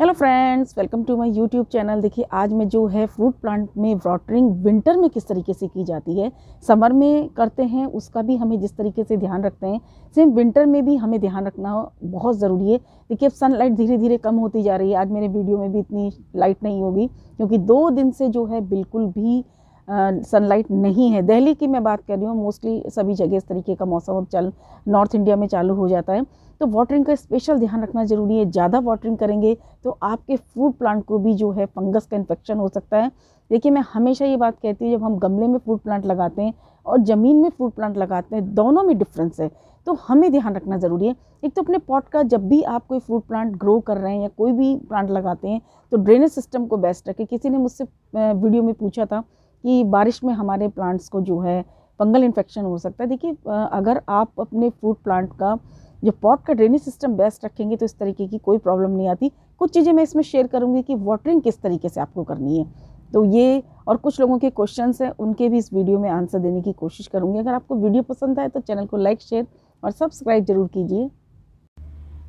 hello friends welcome to my YouTube channel देखिए आज मैं जो है फ्रूट प्लांट में वाटरिंग विंटर में किस तरीके से की जाती है समर में करते हैं उसका भी हमें जिस तरीके से ध्यान रखते हैं सेम विंटर में भी हमें ध्यान रखना बहुत ज़रूरी है देखिए अब सनलाइट धीरे धीरे कम होती जा रही है आज मेरे वीडियो में भी इतनी लाइट नहीं होगी क्योंकि दो दिन से जो है बिल्कुल भी सनलाइट uh, नहीं है दिल्ली की मैं बात कर रही हूँ मोस्टली सभी जगह इस तरीके का मौसम अब चल नॉर्थ इंडिया में चालू हो जाता है तो वाटरिंग का स्पेशल ध्यान रखना ज़रूरी है ज़्यादा वाटरिंग करेंगे तो आपके फ्रूट प्लांट को भी जो है फंगस का इन्फेक्शन हो सकता है देखिए मैं हमेशा ये बात कहती हूँ जब हम गमले में फ्रूट प्लांट लगाते हैं और ज़मीन में फ्रूट प्लांट लगाते हैं दोनों में डिफरेंस है तो हमें ध्यान रखना ज़रूरी है एक तो अपने पॉट का जब भी आप कोई फ्रूट प्लांट ग्रो कर रहे हैं या कोई भी प्लांट लगाते हैं तो ड्रेनेज सिस्टम को बेस्ट रखें किसी ने मुझसे वीडियो में पूछा था कि बारिश में हमारे प्लांट्स को जो है फंगल इन्फेक्शन हो सकता है देखिए अगर आप अपने फ्रूट प्लांट का जब पॉट का ड्रेनेज सिस्टम बेस्ट रखेंगे तो इस तरीके की कोई प्रॉब्लम नहीं आती कुछ चीज़ें मैं इसमें शेयर करूँगी कि वाटरिंग किस तरीके से आपको करनी है तो ये और कुछ लोगों के क्वेश्चन हैं उनके भी इस वीडियो में आंसर देने की कोशिश करूँगी अगर आपको वीडियो पसंद आए तो चैनल को लाइक शेयर और सब्सक्राइब जरूर कीजिए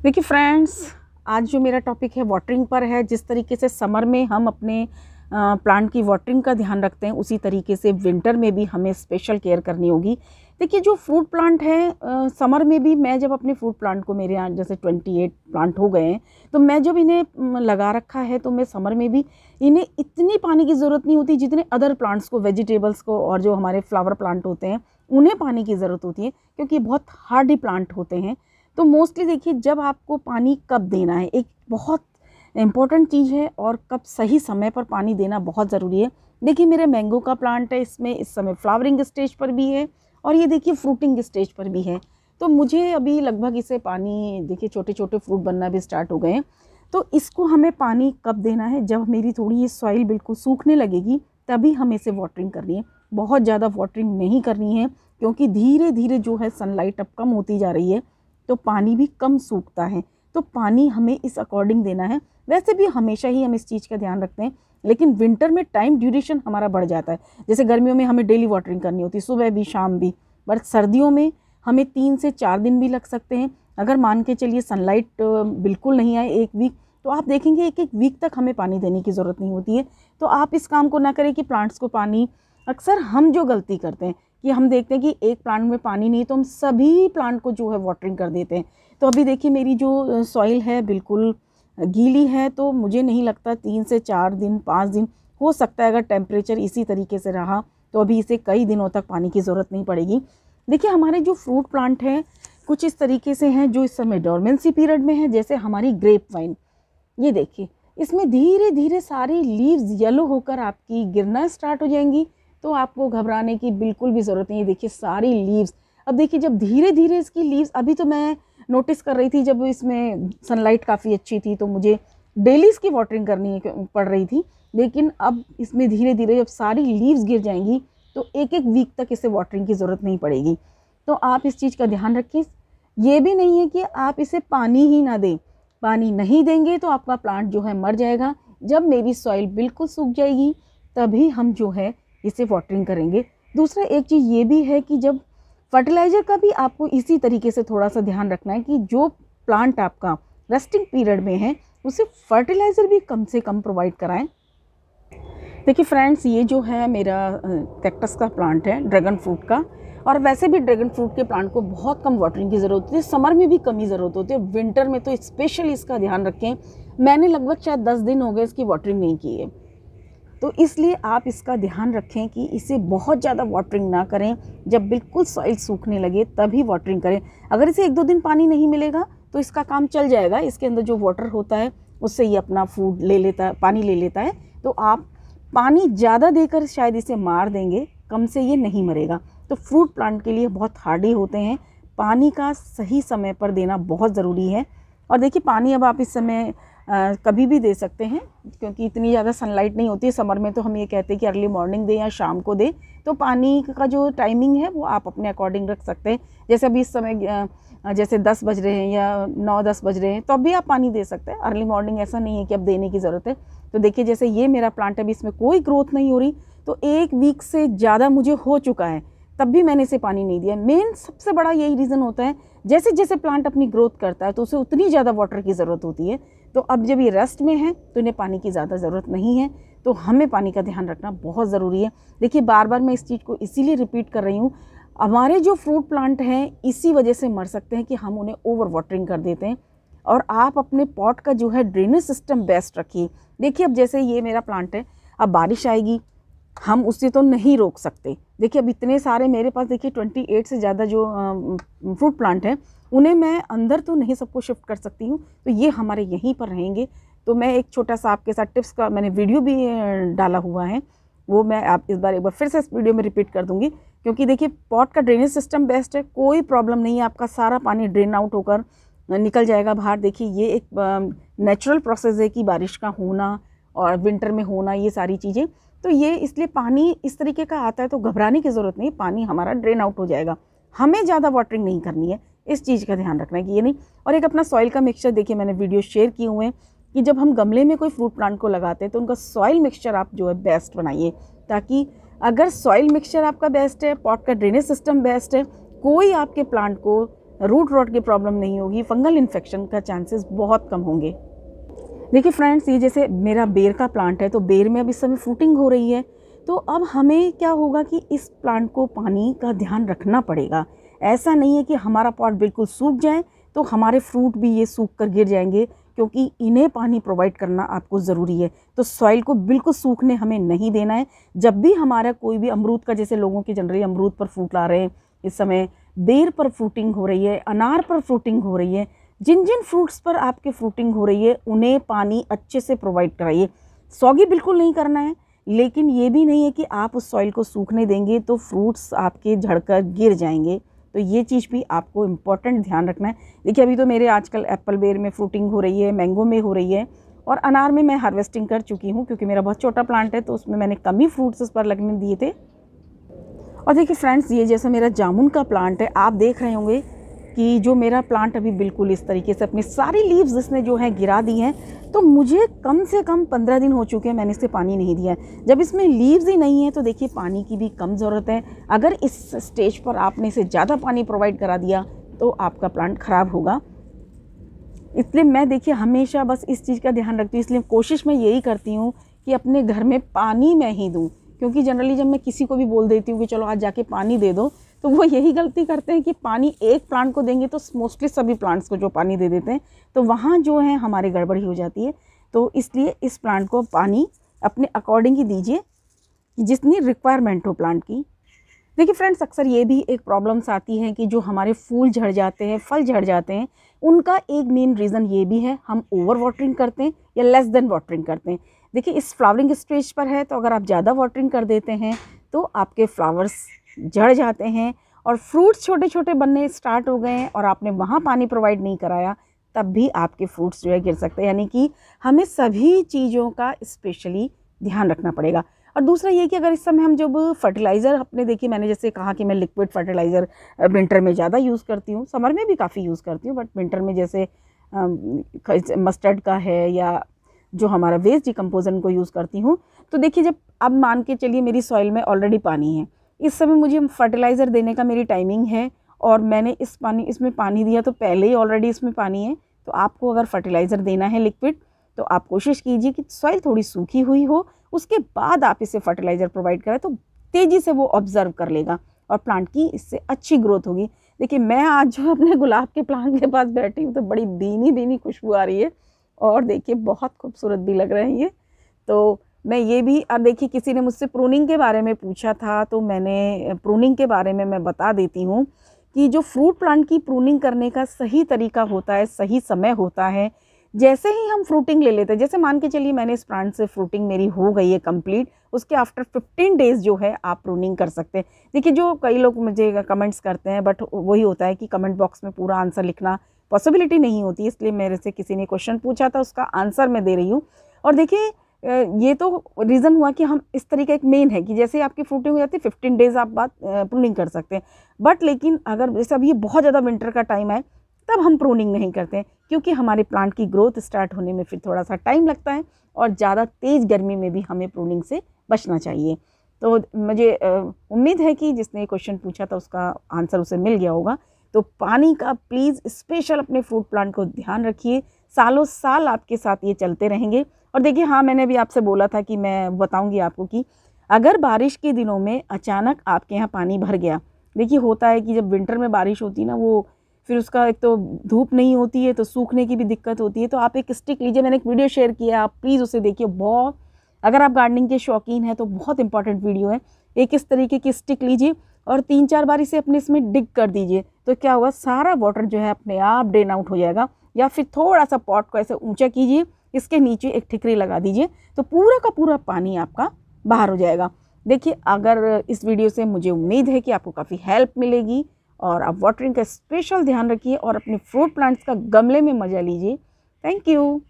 देखिए फ्रेंड्स आज जो मेरा टॉपिक है वाटरिंग पर है जिस तरीके से समर में हम अपने प्लांट की वाटरिंग का ध्यान रखते हैं उसी तरीके से विंटर में भी हमें स्पेशल केयर करनी होगी देखिए जो फ्रूट प्लांट है आ, समर में भी मैं जब अपने फ्रूट प्लांट को मेरे यहाँ जैसे ट्वेंटी एट प्लांट हो गए हैं तो मैं जब इन्हें लगा रखा है तो मैं समर में भी इन्हें इतनी पानी की ज़रूरत नहीं होती जितने अदर प्लांट्स को वेजिटेबल्स को और जो हमारे फ्लावर प्लांट होते हैं उन्हें पानी की ज़रूरत होती है क्योंकि बहुत हार्डी प्लांट होते हैं तो मोस्टली देखिए जब आपको पानी कब देना है एक बहुत इम्पॉर्टेंट चीज़ है और कब सही समय पर पानी देना बहुत ज़रूरी है देखिए मेरे मैंगो का प्लांट है इसमें इस समय फ्लावरिंग स्टेज पर भी है और ये देखिए फ्रूटिंग स्टेज पर भी है तो मुझे अभी लगभग इसे पानी देखिए छोटे छोटे फ्रूट बनना भी स्टार्ट हो गए हैं तो इसको हमें पानी कब देना है जब मेरी थोड़ी ये सॉइल बिल्कुल सूखने लगेगी तभी हमें इसे वाटरिंग करनी है बहुत ज़्यादा वाटरिंग नहीं करनी है क्योंकि धीरे धीरे जो है सनलाइट अब कम होती जा रही है तो पानी भी कम सूखता है तो पानी हमें इस अकॉर्डिंग देना है वैसे भी हमेशा ही हम इस चीज़ का ध्यान रखते हैं लेकिन विंटर में टाइम ड्यूरेशन हमारा बढ़ जाता है जैसे गर्मियों में हमें डेली वाटरिंग करनी होती है सुबह भी शाम भी बट सर्दियों में हमें तीन से चार दिन भी लग सकते हैं अगर मान के चलिए सनलाइट बिल्कुल नहीं आए एक वीक तो आप देखेंगे एक एक वीक तक हमें पानी देने की ज़रूरत नहीं होती है तो आप इस काम को ना करें कि प्लांट्स को पानी अक्सर हम जो गलती करते हैं कि हम देखते हैं कि एक प्लांट में पानी नहीं तो हम सभी प्लांट को जो है वाटरिंग कर देते हैं तो अभी देखिए मेरी जो सॉइल है बिल्कुल गीली है तो मुझे नहीं लगता तीन से चार दिन पाँच दिन हो सकता है अगर टेम्परेचर इसी तरीके से रहा तो अभी इसे कई दिनों तक पानी की ज़रूरत नहीं पड़ेगी देखिए हमारे जो फ्रूट प्लांट हैं कुछ इस तरीके से हैं जो इस समय डॉर्मेंसी पीरियड में है जैसे हमारी ग्रेप वाइन ये देखिए इसमें धीरे धीरे सारी लीव्स येलो होकर आपकी गिरना स्टार्ट हो जाएंगी तो आपको घबराने की बिल्कुल भी ज़रूरत नहीं है देखिए सारी लीव्स अब देखिए जब धीरे धीरे इसकी लीव्स अभी तो मैं नोटिस कर रही थी जब इसमें सनलाइट काफ़ी अच्छी थी तो मुझे डेली इसकी वाटरिंग करनी पड़ रही थी लेकिन अब इसमें धीरे धीरे जब सारी लीव्स गिर जाएंगी तो एक एक वीक तक इसे वाटरिंग की ज़रूरत नहीं पड़ेगी तो आप इस चीज़ का ध्यान रखें ये भी नहीं है कि आप इसे पानी ही ना दें पानी नहीं देंगे तो आपका प्लांट जो है मर जाएगा जब मेरी सॉइल बिल्कुल सूख जाएगी तभी हम जो है इसे वाटरिंग करेंगे दूसरा एक चीज़ ये भी है कि जब फर्टिलाइज़र का भी आपको इसी तरीके से थोड़ा सा ध्यान रखना है कि जो प्लांट आपका रेस्टिंग पीरियड में है उसे फर्टिलाइज़र भी कम से कम प्रोवाइड कराएं देखिए फ्रेंड्स ये जो है मेरा कैक्टस का प्लांट है ड्रैगन फ्रूट का और वैसे भी ड्रैगन फ्रूट के प्लांट को बहुत कम वाटरिंग की ज़रूरत होती है समर में भी कमी ज़रूरत होती है विंटर में तो स्पेशली इसका ध्यान रखें मैंने लगभग शायद दस दिन हो गए इसकी वाटरिंग नहीं की है तो इसलिए आप इसका ध्यान रखें कि इसे बहुत ज़्यादा वाटरिंग ना करें जब बिल्कुल सॉइल सूखने लगे तभी वाटरिंग करें अगर इसे एक दो दिन पानी नहीं मिलेगा तो इसका काम चल जाएगा इसके अंदर जो वाटर होता है उससे ये अपना फूड ले लेता है पानी ले लेता है तो आप पानी ज़्यादा देकर शायद इसे मार देंगे कम से ये नहीं मरेगा तो फ्रूट प्लांट के लिए बहुत हार्डी होते हैं पानी का सही समय पर देना बहुत ज़रूरी है और देखिए पानी अब आप इस समय आ, कभी भी दे सकते हैं क्योंकि इतनी ज़्यादा सनलाइट नहीं होती है समर में तो हम ये कहते हैं कि अर्ली मॉर्निंग दें या शाम को दें तो पानी का जो टाइमिंग है वो आप अपने अकॉर्डिंग रख सकते हैं जैसे अभी इस समय जैसे दस बज रहे हैं या नौ दस बज रहे हैं तो अभी आप पानी दे सकते हैं अर्ली मॉर्निंग ऐसा नहीं है कि अब देने की ज़रूरत है तो देखिए जैसे ये मेरा प्लांट अभी इसमें कोई ग्रोथ नहीं हो रही तो एक वीक से ज़्यादा मुझे हो चुका है तब भी मैंने इसे पानी नहीं दिया मेन सबसे बड़ा यही रीज़न होता है जैसे जैसे प्लांट अपनी ग्रोथ करता है तो उसे उतनी ज़्यादा वाटर की ज़रूरत होती है तो अब जब ये रेस्ट में है तो इन्हें पानी की ज़्यादा ज़रूरत नहीं है तो हमें पानी का ध्यान रखना बहुत ज़रूरी है देखिए बार बार मैं इस चीज़ को इसीलिए रिपीट कर रही हूँ हमारे जो फ्रूट प्लांट हैं इसी वजह से मर सकते हैं कि हम उन्हें ओवर वाटरिंग कर देते हैं और आप अपने पॉट का जो है ड्रेनेज सिस्टम बेस्ट रखिए देखिए अब जैसे ये मेरा प्लांट है अब बारिश आएगी हम उससे तो नहीं रोक सकते देखिए अब इतने सारे मेरे पास देखिए ट्वेंटी एट से ज़्यादा जो फ्रूट प्लांट हैं उन्हें मैं अंदर तो नहीं सबको शिफ्ट कर सकती हूँ तो ये हमारे यहीं पर रहेंगे तो मैं एक छोटा सा आपके साथ टिप्स का मैंने वीडियो भी डाला हुआ है वो मैं आप इस बार एक बार फिर से इस वीडियो में रिपीट कर दूँगी क्योंकि देखिए पॉट का ड्रेनेज सिस्टम बेस्ट है कोई प्रॉब्लम नहीं है आपका सारा पानी ड्रेन आउट होकर निकल जाएगा बाहर देखिए ये एक नेचुरल प्रोसेस है कि बारिश का होना और विंटर में होना ये सारी चीज़ें तो ये इसलिए पानी इस तरीके का आता है तो घबराने की ज़रूरत नहीं पानी हमारा ड्रेन आउट हो जाएगा हमें ज़्यादा वाटरिंग नहीं करनी है इस चीज़ का ध्यान रखना है कि ये नहीं और एक अपना सॉइल का मिक्सचर देखिए मैंने वीडियो शेयर किए हुए हैं कि जब हम गमले में कोई फ्रूट प्लांट को लगाते हैं तो उनका सॉइल मिक्सचर आप जो है बेस्ट बनाइए ताकि अगर सॉइल मिक्सचर आपका बेस्ट है पॉट का ड्रेनेज सिस्टम बेस्ट है कोई आपके प्लांट को रूट रॉट की प्रॉब्लम नहीं होगी फंगल इन्फेक्शन का चांसेस बहुत कम होंगे देखिए फ्रेंड्स ये जैसे मेरा बेर का प्लांट है तो बेर में अब इस समय फ्रूटिंग हो रही है तो अब हमें क्या होगा कि इस प्लांट को पानी का ध्यान रखना पड़ेगा ऐसा नहीं है कि हमारा पॉट बिल्कुल सूख जाए तो हमारे फ्रूट भी ये सूख कर गिर जाएंगे क्योंकि इन्हें पानी प्रोवाइड करना आपको ज़रूरी है तो सॉइल को बिल्कुल सूखने हमें नहीं देना है जब भी हमारा कोई भी अमरूद का जैसे लोगों के जनरली अमरूद पर फ्रूट ला रहे हैं इस समय बेर पर फ्रूटिंग हो रही है अनार पर फ्रूटिंग हो रही है जिन जिन फ्रूट्स पर आपके फ्रूटिंग हो रही है उन्हें पानी अच्छे से प्रोवाइड कराइए सॉगी बिल्कुल नहीं करना है लेकिन ये भी नहीं है कि आप उस सॉइल को सूखने देंगे तो फ्रूट्स आपके झड़कर गिर जाएंगे तो ये चीज़ भी आपको इम्पॉर्टेंट ध्यान रखना है देखिए अभी तो मेरे आजकल एप्पल बेर में फ्रूटिंग हो रही है मैंगो में हो रही है और अनार में मैं हार्वेस्टिंग कर चुकी हूँ क्योंकि मेरा बहुत छोटा प्लांट है तो उसमें मैंने कम ही फ्रूट्स उस पर लगने दिए थे और देखिए फ्रेंड्स ये जैसा मेरा जामुन का प्लांट है आप देख रहे होंगे कि जो मेरा प्लांट अभी बिल्कुल इस तरीके से अपनी सारी लीव्स इसने जो है गिरा दी हैं तो मुझे कम से कम पंद्रह दिन हो चुके हैं मैंने इसे पानी नहीं दिया जब इसमें लीव्स ही नहीं है तो देखिए पानी की भी कम ज़रूरत है अगर इस स्टेज पर आपने इसे ज़्यादा पानी प्रोवाइड करा दिया तो आपका प्लांट ख़राब होगा इसलिए मैं देखिए हमेशा बस इस चीज़ का ध्यान रखती हूँ इसलिए कोशिश मैं यही करती हूँ कि अपने घर में पानी मैं ही दूँ क्योंकि जनरली जब मैं किसी को भी बोल देती हूँ कि चलो आज जाके पानी दे दो तो वो यही गलती करते हैं कि पानी एक प्लांट को देंगे तो मोस्टली सभी प्लांट्स को जो पानी दे देते हैं तो वहाँ जो है हमारी गड़बड़ी हो जाती है तो इसलिए इस प्लांट को पानी अपने अकॉर्डिंग ही दीजिए जितनी रिक्वायरमेंट हो प्लांट की देखिए फ्रेंड्स अक्सर ये भी एक प्रॉब्लम्स आती हैं कि जो हमारे फूल झड़ जाते हैं फल झड़ जाते हैं उनका एक मेन रीज़न ये भी है हम ओवर वाटरिंग करते हैं या लेस देन वाटरिंग करते हैं देखिए इस फ्लावरिंग स्टेज पर है तो अगर आप ज़्यादा वाटरिंग कर देते हैं तो आपके फ्लावर्स जड़ जाते हैं और फ्रूट्स छोटे छोटे बनने स्टार्ट हो गए हैं और आपने वहाँ पानी प्रोवाइड नहीं कराया तब भी आपके फ्रूट्स जो है गिर सकते हैं यानी कि हमें सभी चीज़ों का स्पेशली ध्यान रखना पड़ेगा और दूसरा ये कि अगर इस समय हम जब फर्टिलाइज़र अपने देखिए मैंने जैसे कहा कि मैं लिक्विड फर्टिलाइज़र विंटर में ज़्यादा यूज़ करती हूँ समर में भी काफ़ी यूज़ करती हूँ बट विंटर में जैसे मस्टर्ड का है या जो हमारा वेस्ट डिकम्पोजन को यूज़ करती हूँ तो देखिए जब अब मान के चलिए मेरी सॉइल में ऑलरेडी पानी है इस समय मुझे फर्टिलाइज़र देने का मेरी टाइमिंग है और मैंने इस पानी इसमें पानी दिया तो पहले ही ऑलरेडी इसमें पानी है तो आपको अगर फर्टिलाइज़र देना है लिक्विड तो आप कोशिश कीजिए कि सॉइल थोड़ी सूखी हुई हो उसके बाद आप इसे फर्टिलाइज़र प्रोवाइड करें तो तेज़ी से वो ऑब्ज़र्व कर लेगा और प्लांट की इससे अच्छी ग्रोथ होगी देखिए मैं आज जो अपने गुलाब के प्लांट के पास बैठी हूँ तो बड़ी दीनी बीनी खुशबू आ रही है और देखिए बहुत खूबसूरत भी लग रहे हैं ये तो मैं ये भी अब देखिए किसी ने मुझसे प्रूनिंग के बारे में पूछा था तो मैंने प्रूनिंग के बारे में मैं बता देती हूँ कि जो फ्रूट प्लांट की प्रूनिंग करने का सही तरीका होता है सही समय होता है जैसे ही हम फ्रूटिंग ले लेते हैं जैसे मान के चलिए मैंने इस प्लांट से फ्रूटिंग मेरी हो गई है कंप्लीट उसके आफ्टर 15 डेज़ जो है आप प्रूनिंग कर सकते हैं देखिए जो कई लोग मुझे कमेंट्स करते हैं बट वही होता है कि कमेंट बॉक्स में पूरा आंसर लिखना पॉसिबिलिटी नहीं होती इसलिए मेरे से किसी ने क्वेश्चन पूछा था उसका आंसर मैं दे रही हूँ और देखिए ये तो रीज़न हुआ कि हम इस तरीके एक मेन है कि जैसे आपकी फ्रूटिंग हो जाती है फिफ्टीन डेज़ आप बात प्रूनिंग कर सकते हैं बट लेकिन अगर जैसे अब ये बहुत ज़्यादा विंटर का टाइम है तब हम प्रूनिंग नहीं करते हैं क्योंकि हमारे प्लांट की ग्रोथ स्टार्ट होने में फिर थोड़ा सा टाइम लगता है और ज़्यादा तेज़ गर्मी में भी हमें प्रूनिंग से बचना चाहिए तो मुझे उम्मीद है कि जिसने क्वेश्चन पूछा था उसका आंसर उसे मिल गया होगा तो पानी का प्लीज़ स्पेशल अपने फ्रूट प्लांट को ध्यान रखिए सालों साल आपके साथ ये चलते रहेंगे और देखिए हाँ मैंने भी आपसे बोला था कि मैं बताऊँगी आपको कि अगर बारिश के दिनों में अचानक आपके यहाँ पानी भर गया देखिए होता है कि जब विंटर में बारिश होती है ना वो फिर उसका एक तो धूप नहीं होती है तो सूखने की भी दिक्कत होती है तो आप एक स्टिक लीजिए मैंने एक वीडियो शेयर किया आप प्लीज़ उसे देखिए बहुत अगर आप गार्डनिंग के शौकीन हैं तो बहुत इंपॉर्टेंट वीडियो है एक इस तरीके की स्टिक लीजिए और तीन चार बार इसे अपने इसमें डिग कर दीजिए तो क्या हुआ सारा वाटर जो है अपने आप ड्रेन आउट हो जाएगा या फिर थोड़ा सा पॉट को ऐसे ऊंचा कीजिए इसके नीचे एक ठिकरी लगा दीजिए तो पूरा का पूरा पानी आपका बाहर हो जाएगा देखिए अगर इस वीडियो से मुझे उम्मीद है कि आपको काफ़ी हेल्प मिलेगी और आप वाटरिंग का स्पेशल ध्यान रखिए और अपने फ्रूट प्लांट्स का गमले में मज़ा लीजिए थैंक यू